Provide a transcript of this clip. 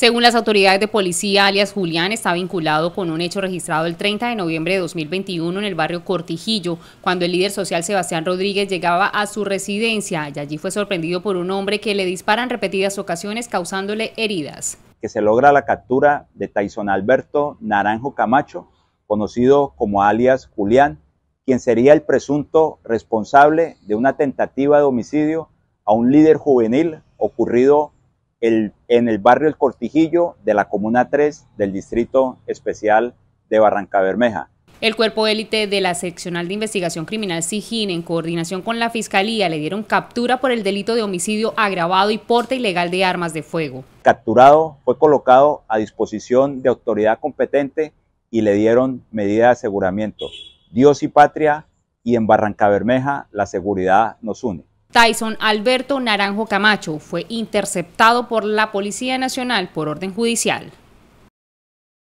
Según las autoridades de policía, alias Julián está vinculado con un hecho registrado el 30 de noviembre de 2021 en el barrio Cortijillo, cuando el líder social Sebastián Rodríguez llegaba a su residencia y allí fue sorprendido por un hombre que le dispara en repetidas ocasiones causándole heridas. Que se logra la captura de Tyson Alberto Naranjo Camacho, conocido como alias Julián, quien sería el presunto responsable de una tentativa de homicidio a un líder juvenil ocurrido en el barrio El Cortijillo de la Comuna 3 del Distrito Especial de Barranca Bermeja. El cuerpo élite de la Seccional de Investigación Criminal SIGIN, en coordinación con la Fiscalía, le dieron captura por el delito de homicidio agravado y porte ilegal de armas de fuego. Capturado, fue colocado a disposición de autoridad competente y le dieron medida de aseguramiento. Dios y patria y en Barranca Bermeja la seguridad nos une. Tyson Alberto Naranjo Camacho fue interceptado por la Policía Nacional por orden judicial.